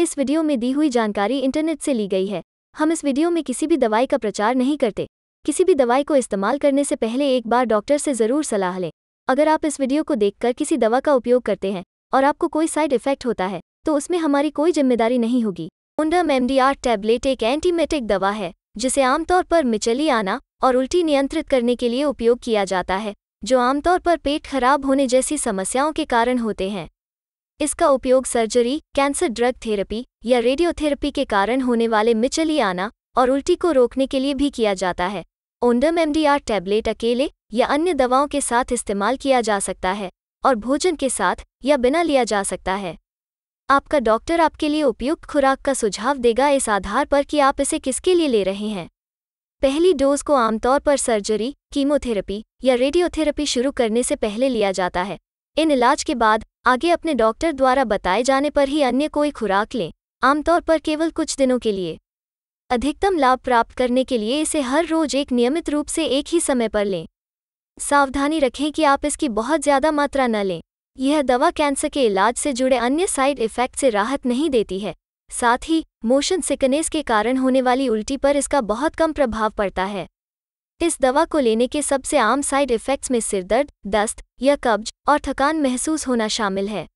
इस वीडियो में दी हुई जानकारी इंटरनेट से ली गई है हम इस वीडियो में किसी भी दवाई का प्रचार नहीं करते किसी भी दवाई को इस्तेमाल करने से पहले एक बार डॉक्टर से ज़रूर सलाह लें अगर आप इस वीडियो को देखकर किसी दवा का उपयोग करते हैं और आपको कोई साइड इफेक्ट होता है तो उसमें हमारी कोई जिम्मेदारी नहीं होगी उंडम एमडीआर टैबलेट एक एंटीमेटिक दवा है जिसे आमतौर पर मिचली आना और उल्टी नियंत्रित करने के लिए उपयोग किया जाता है जो आमतौर पर पेट खराब होने जैसी समस्याओं के कारण होते हैं इसका उपयोग सर्जरी कैंसर ड्रग थेरेपी या रेडियोथेरेपी के कारण होने वाले मिचली आना और उल्टी को रोकने के लिए भी किया जाता है ओंडम एमडीआर टैबलेट अकेले या अन्य दवाओं के साथ इस्तेमाल किया जा सकता है और भोजन के साथ या बिना लिया जा सकता है आपका डॉक्टर आपके लिए उपयुक्त खुराक का सुझाव देगा इस आधार पर कि आप इसे किसके लिए ले रहे हैं पहली डोज को आमतौर पर सर्जरी कीमोथेरेपी या रेडियोथेरेपी शुरू करने से पहले लिया जाता है इन इलाज के बाद आगे अपने डॉक्टर द्वारा बताए जाने पर ही अन्य कोई खुराक लें आमतौर पर केवल कुछ दिनों के लिए अधिकतम लाभ प्राप्त करने के लिए इसे हर रोज एक नियमित रूप से एक ही समय पर लें सावधानी रखें कि आप इसकी बहुत ज़्यादा मात्रा न लें यह दवा कैंसर के इलाज से जुड़े अन्य साइड इफ़ेक्ट से राहत नहीं देती है साथ ही मोशन सिकनेस के कारण होने वाली उल्टी पर इसका बहुत कम प्रभाव पड़ता है इस दवा को लेने के सबसे आम साइड इफ़ेक्ट्स में सिरदर्द दस्त या कब्ज और थकान महसूस होना शामिल है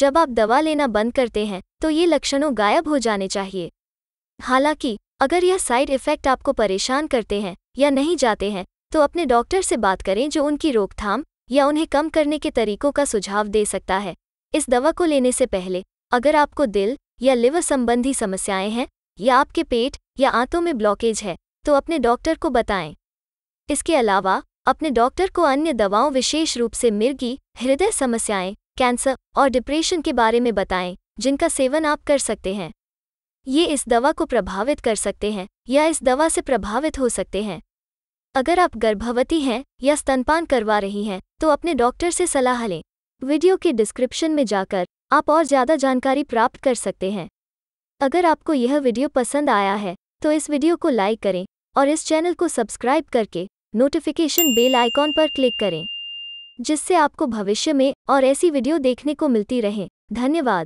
जब आप दवा लेना बंद करते हैं तो ये लक्षणों गायब हो जाने चाहिए हालांकि अगर यह साइड इफ़ेक्ट आपको परेशान करते हैं या नहीं जाते हैं तो अपने डॉक्टर से बात करें जो उनकी रोकथाम या उन्हें कम करने के तरीकों का सुझाव दे सकता है इस दवा को लेने से पहले अगर आपको दिल या लिवर संबंधी समस्याएं हैं या आपके पेट या आंतों में ब्लॉकेज है तो अपने डॉक्टर को बताएं इसके अलावा अपने डॉक्टर को अन्य दवाओं विशेष रूप से मिर्गी हृदय समस्याएं कैंसर और डिप्रेशन के बारे में बताएं जिनका सेवन आप कर सकते हैं ये इस दवा को प्रभावित कर सकते हैं या इस दवा से प्रभावित हो सकते हैं अगर आप गर्भवती हैं या स्तनपान करवा रही हैं तो अपने डॉक्टर से सलाह लें वीडियो के डिस्क्रिप्शन में जाकर आप और ज़्यादा जानकारी प्राप्त कर सकते हैं अगर आपको यह वीडियो पसंद आया है तो इस वीडियो को लाइक करें और इस चैनल को सब्सक्राइब करके नोटिफिकेशन बेल आइकॉन पर क्लिक करें जिससे आपको भविष्य में और ऐसी वीडियो देखने को मिलती रहे धन्यवाद